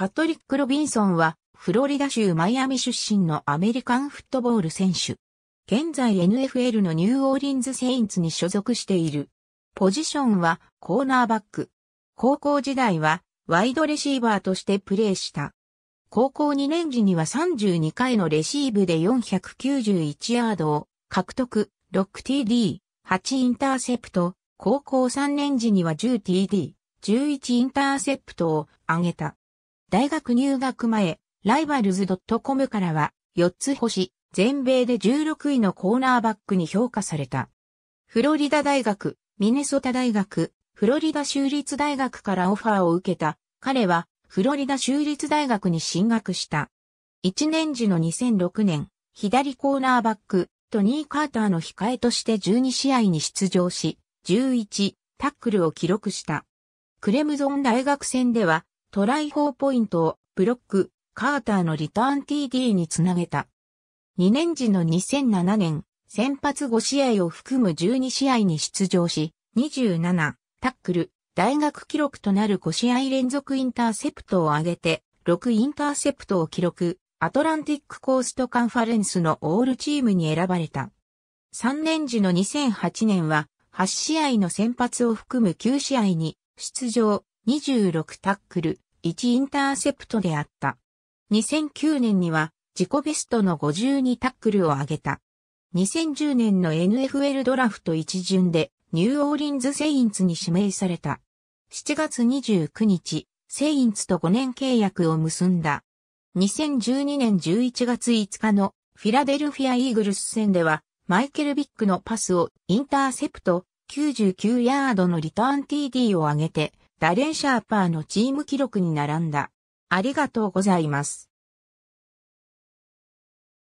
パトリック・ロビンソンは、フロリダ州マイアミ出身のアメリカンフットボール選手。現在 NFL のニューオーリンズ・セインツに所属している。ポジションはコーナーバック。高校時代はワイドレシーバーとしてプレーした。高校2年時には32回のレシーブで491ヤードを獲得、6TD、8インターセプト、高校3年時には 10TD、11インターセプトを上げた。大学入学前、ライバルズ .com からは4つ星、全米で16位のコーナーバックに評価された。フロリダ大学、ミネソタ大学、フロリダ州立大学からオファーを受けた。彼は、フロリダ州立大学に進学した。1年時の2006年、左コーナーバック、トニー・カーターの控えとして12試合に出場し、11、タックルを記録した。クレムゾン大学戦では、トライ4ポイントをブロック、カーターのリターン TD につなげた。2年時の2007年、先発5試合を含む12試合に出場し、27、タックル、大学記録となる5試合連続インターセプトを上げて、6インターセプトを記録、アトランティックコーストカンファレンスのオールチームに選ばれた。3年時の2008年は、8試合の先発を含む9試合に出場、26タックル、1インターセプトであった。2009年には自己ベストの52タックルを上げた。2010年の NFL ドラフト一巡でニューオーリンズ・セインツに指名された。7月29日、セインツと5年契約を結んだ。2012年11月5日のフィラデルフィア・イーグルス戦では、マイケル・ビッグのパスをインターセプト99ヤードのリターン TD を上げて、ダレン・シャーパーのチーム記録に並んだ。ありがとうございます。